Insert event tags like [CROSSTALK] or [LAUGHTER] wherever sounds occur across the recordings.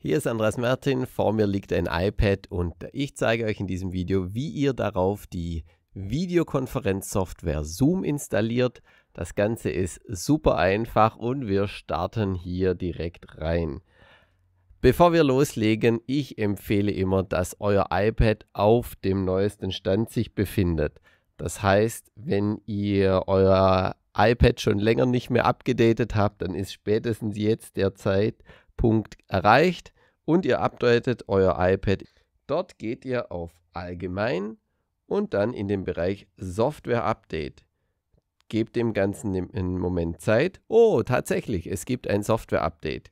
Hier ist Andreas Martin, vor mir liegt ein iPad und ich zeige euch in diesem Video, wie ihr darauf die Videokonferenzsoftware Zoom installiert. Das Ganze ist super einfach und wir starten hier direkt rein. Bevor wir loslegen, ich empfehle immer, dass euer iPad auf dem neuesten Stand sich befindet. Das heißt, wenn ihr euer iPad schon länger nicht mehr abgedatet habt, dann ist spätestens jetzt der Zeit, Punkt erreicht und ihr updatet euer iPad. Dort geht ihr auf Allgemein und dann in den Bereich Software Update. Gebt dem Ganzen einen Moment Zeit. Oh, tatsächlich, es gibt ein Software Update.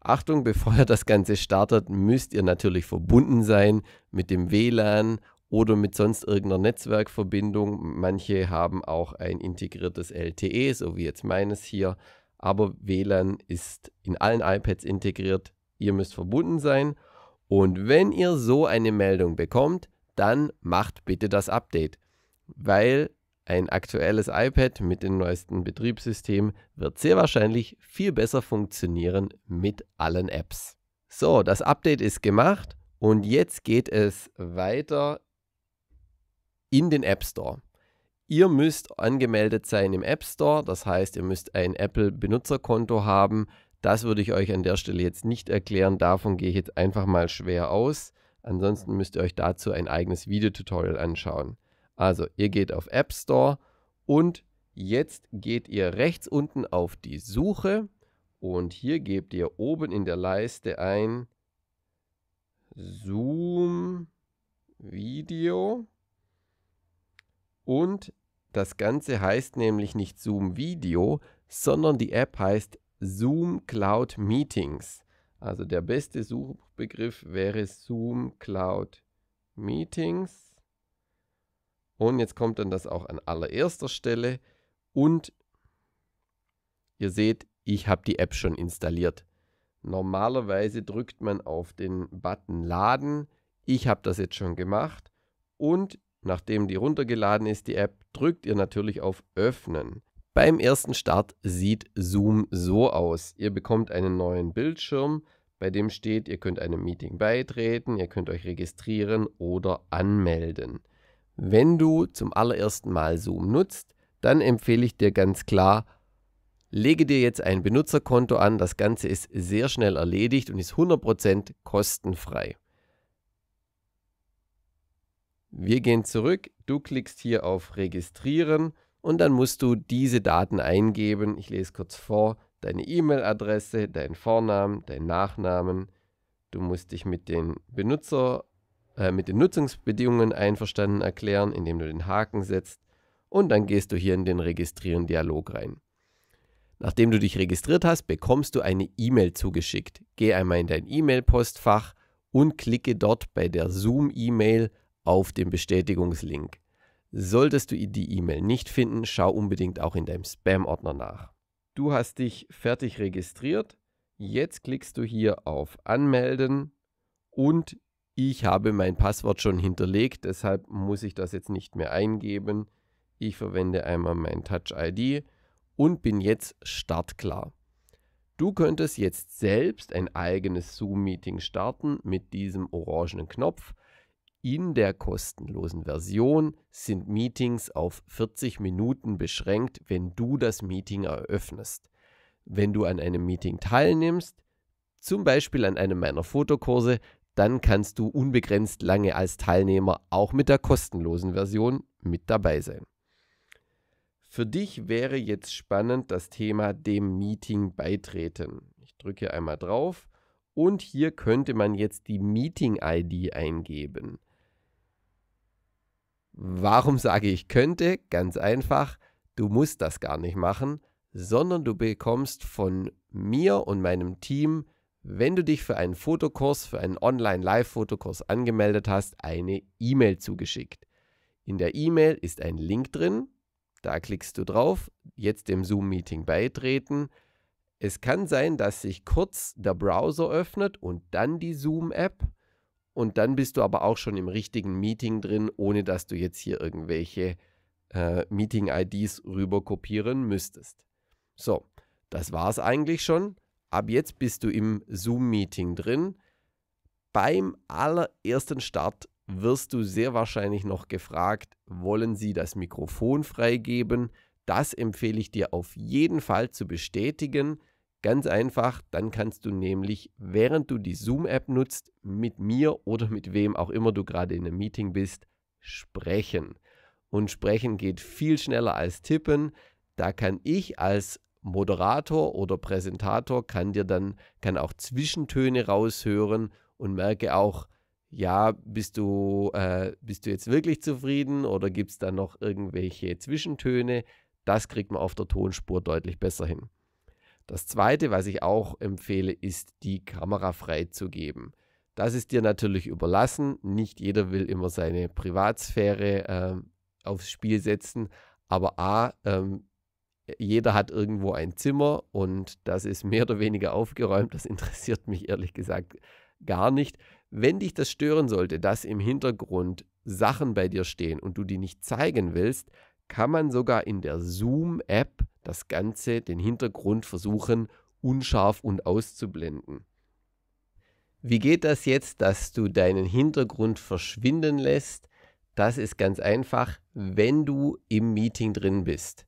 Achtung, [LAUGHS] bevor ihr das Ganze startet, müsst ihr natürlich verbunden sein mit dem WLAN oder mit sonst irgendeiner Netzwerkverbindung. Manche haben auch ein integriertes LTE, so wie jetzt meines hier aber WLAN ist in allen iPads integriert. Ihr müsst verbunden sein. Und wenn ihr so eine Meldung bekommt, dann macht bitte das Update, weil ein aktuelles iPad mit dem neuesten Betriebssystem wird sehr wahrscheinlich viel besser funktionieren mit allen Apps. So, das Update ist gemacht und jetzt geht es weiter in den App Store. Ihr müsst angemeldet sein im App Store, das heißt, ihr müsst ein Apple-Benutzerkonto haben. Das würde ich euch an der Stelle jetzt nicht erklären, davon gehe ich jetzt einfach mal schwer aus. Ansonsten müsst ihr euch dazu ein eigenes Videotutorial anschauen. Also, ihr geht auf App Store und jetzt geht ihr rechts unten auf die Suche und hier gebt ihr oben in der Leiste ein Zoom Video und das Ganze heißt nämlich nicht Zoom Video, sondern die App heißt Zoom Cloud Meetings. Also der beste Suchbegriff wäre Zoom Cloud Meetings. Und jetzt kommt dann das auch an allererster Stelle. Und ihr seht, ich habe die App schon installiert. Normalerweise drückt man auf den Button Laden. Ich habe das jetzt schon gemacht. Und Nachdem die runtergeladen ist, die App, drückt ihr natürlich auf Öffnen. Beim ersten Start sieht Zoom so aus. Ihr bekommt einen neuen Bildschirm, bei dem steht, ihr könnt einem Meeting beitreten, ihr könnt euch registrieren oder anmelden. Wenn du zum allerersten Mal Zoom nutzt, dann empfehle ich dir ganz klar, lege dir jetzt ein Benutzerkonto an. Das Ganze ist sehr schnell erledigt und ist 100% kostenfrei. Wir gehen zurück, du klickst hier auf Registrieren und dann musst du diese Daten eingeben. Ich lese kurz vor, deine E-Mail-Adresse, deinen Vornamen, deinen Nachnamen. Du musst dich mit den Benutzer, äh, mit den Nutzungsbedingungen einverstanden erklären, indem du den Haken setzt und dann gehst du hier in den Registrieren-Dialog rein. Nachdem du dich registriert hast, bekommst du eine E-Mail zugeschickt. Geh einmal in dein E-Mail-Postfach und klicke dort bei der Zoom-E-Mail auf dem Bestätigungslink. Solltest du die E-Mail nicht finden, schau unbedingt auch in deinem Spam-Ordner nach. Du hast dich fertig registriert. Jetzt klickst du hier auf Anmelden und ich habe mein Passwort schon hinterlegt, deshalb muss ich das jetzt nicht mehr eingeben. Ich verwende einmal mein Touch ID und bin jetzt startklar. Du könntest jetzt selbst ein eigenes Zoom-Meeting starten mit diesem orangenen Knopf. In der kostenlosen Version sind Meetings auf 40 Minuten beschränkt, wenn du das Meeting eröffnest. Wenn du an einem Meeting teilnimmst, zum Beispiel an einem meiner Fotokurse, dann kannst du unbegrenzt lange als Teilnehmer auch mit der kostenlosen Version mit dabei sein. Für dich wäre jetzt spannend das Thema dem Meeting beitreten. Ich drücke einmal drauf und hier könnte man jetzt die Meeting-ID eingeben. Warum sage ich könnte? Ganz einfach, du musst das gar nicht machen, sondern du bekommst von mir und meinem Team, wenn du dich für einen Fotokurs, für einen Online-Live-Fotokurs angemeldet hast, eine E-Mail zugeschickt. In der E-Mail ist ein Link drin, da klickst du drauf, jetzt dem Zoom-Meeting beitreten. Es kann sein, dass sich kurz der Browser öffnet und dann die Zoom-App. Und dann bist du aber auch schon im richtigen Meeting drin, ohne dass du jetzt hier irgendwelche äh, Meeting-IDs rüber kopieren müsstest. So, das war es eigentlich schon. Ab jetzt bist du im Zoom-Meeting drin. Beim allerersten Start wirst du sehr wahrscheinlich noch gefragt, wollen Sie das Mikrofon freigeben? Das empfehle ich dir auf jeden Fall zu bestätigen. Ganz einfach, dann kannst du nämlich, während du die Zoom-App nutzt, mit mir oder mit wem auch immer du gerade in einem Meeting bist, sprechen. Und sprechen geht viel schneller als tippen. Da kann ich als Moderator oder Präsentator kann dir dann kann auch Zwischentöne raushören und merke auch, ja, bist du, äh, bist du jetzt wirklich zufrieden oder gibt es da noch irgendwelche Zwischentöne? Das kriegt man auf der Tonspur deutlich besser hin. Das zweite, was ich auch empfehle, ist, die Kamera freizugeben. Das ist dir natürlich überlassen. Nicht jeder will immer seine Privatsphäre äh, aufs Spiel setzen. Aber A, ähm, jeder hat irgendwo ein Zimmer und das ist mehr oder weniger aufgeräumt. Das interessiert mich ehrlich gesagt gar nicht. Wenn dich das stören sollte, dass im Hintergrund Sachen bei dir stehen und du die nicht zeigen willst, kann man sogar in der Zoom-App das Ganze, den Hintergrund versuchen, unscharf und auszublenden. Wie geht das jetzt, dass du deinen Hintergrund verschwinden lässt? Das ist ganz einfach, wenn du im Meeting drin bist.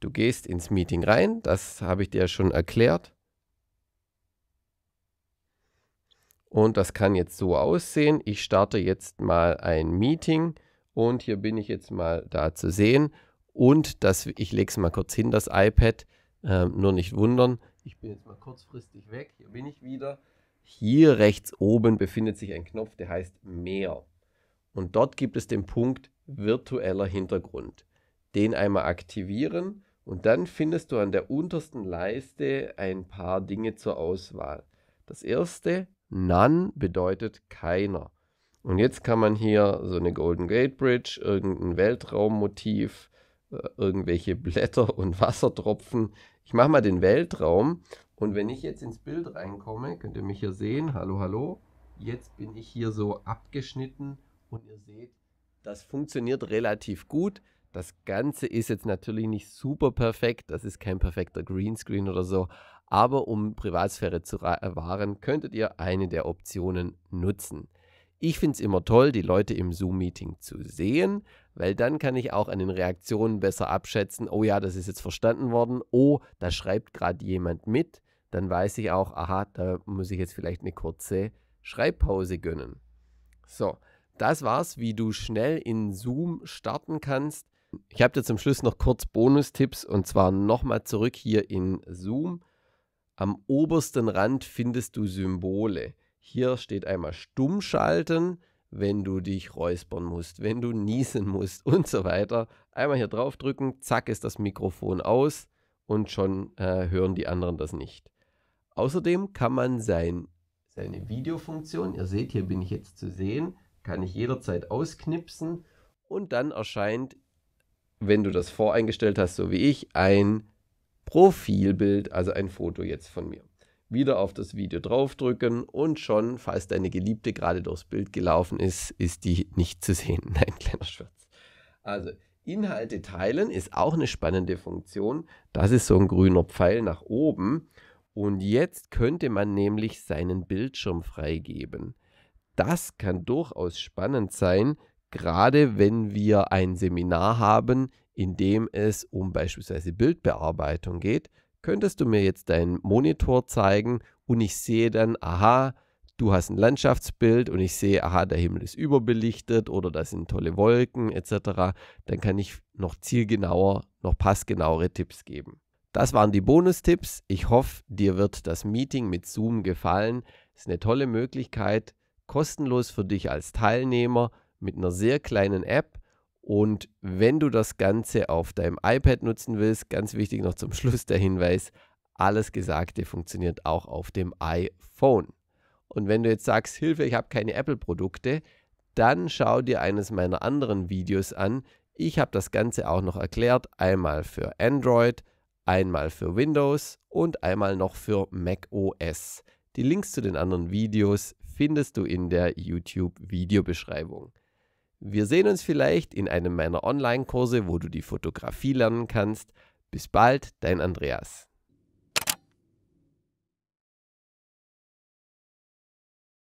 Du gehst ins Meeting rein, das habe ich dir schon erklärt. Und das kann jetzt so aussehen. Ich starte jetzt mal ein Meeting. Und hier bin ich jetzt mal da zu sehen. Und das, ich lege es mal kurz hin, das iPad. Ähm, nur nicht wundern. Ich bin jetzt mal kurzfristig weg. Hier bin ich wieder. Hier rechts oben befindet sich ein Knopf, der heißt Mehr. Und dort gibt es den Punkt virtueller Hintergrund. Den einmal aktivieren und dann findest du an der untersten Leiste ein paar Dinge zur Auswahl. Das erste, None bedeutet keiner. Und jetzt kann man hier so eine Golden Gate Bridge, irgendein Weltraummotiv, äh, irgendwelche [LAUGHS] Blätter und Wassertropfen. Ich mache mal den Weltraum und wenn ich jetzt ins Bild reinkomme, könnt ihr mich hier sehen. Hallo, hallo. Jetzt bin ich hier so abgeschnitten und ihr seht, das funktioniert relativ gut. Das Ganze ist jetzt natürlich nicht super perfekt, das ist kein perfekter Greenscreen oder so, aber um Privatsphäre zu wahren, könntet ihr eine der Optionen nutzen. Ich finde es immer toll, die Leute im Zoom-Meeting zu sehen, weil dann kann ich auch an den Reaktionen besser abschätzen, oh ja, das ist jetzt verstanden worden, oh, da schreibt gerade jemand mit, dann weiß ich auch, aha, da muss ich jetzt vielleicht eine kurze Schreibpause gönnen. So, das war's, wie du schnell in Zoom starten kannst. Ich habe dir zum Schluss noch kurz Bonustipps und zwar nochmal zurück hier in Zoom. Am obersten Rand findest du Symbole. Hier steht einmal stumm schalten, wenn du dich räuspern musst, wenn du niesen musst und so weiter. Einmal hier drauf drücken, zack ist das Mikrofon aus und schon äh, hören die anderen das nicht. Außerdem kann man sein, seine Videofunktion, ihr seht, hier bin ich jetzt zu sehen, kann ich jederzeit ausknipsen und dann erscheint, wenn du das voreingestellt hast, so wie ich, ein Profilbild, also ein Foto jetzt von mir wieder auf das Video draufdrücken und schon, falls deine Geliebte gerade durchs Bild gelaufen ist, ist die nicht zu sehen. [LAUGHS] Nein, kleiner Schwatz. Also Inhalte teilen ist auch eine spannende Funktion. Das ist so ein grüner Pfeil nach oben. Und jetzt könnte man nämlich seinen Bildschirm freigeben. Das kann durchaus spannend sein, gerade wenn wir ein Seminar haben, in dem es um beispielsweise Bildbearbeitung geht könntest du mir jetzt deinen Monitor zeigen und ich sehe dann, aha, du hast ein Landschaftsbild und ich sehe, aha, der Himmel ist überbelichtet oder da sind tolle Wolken etc., dann kann ich noch zielgenauer, noch passgenauere Tipps geben. Das waren die Bonustipps. Ich hoffe, dir wird das Meeting mit Zoom gefallen. Ist eine tolle Möglichkeit, kostenlos für dich als Teilnehmer mit einer sehr kleinen App und wenn du das Ganze auf deinem iPad nutzen willst, ganz wichtig noch zum Schluss der Hinweis, alles Gesagte funktioniert auch auf dem iPhone. Und wenn du jetzt sagst, Hilfe, ich habe keine Apple-Produkte, dann schau dir eines meiner anderen Videos an. Ich habe das Ganze auch noch erklärt, einmal für Android, einmal für Windows und einmal noch für macOS. Die Links zu den anderen Videos findest du in der YouTube-Videobeschreibung. Wir sehen uns vielleicht in einem meiner Online-Kurse, wo du die Fotografie lernen kannst. Bis bald, dein Andreas.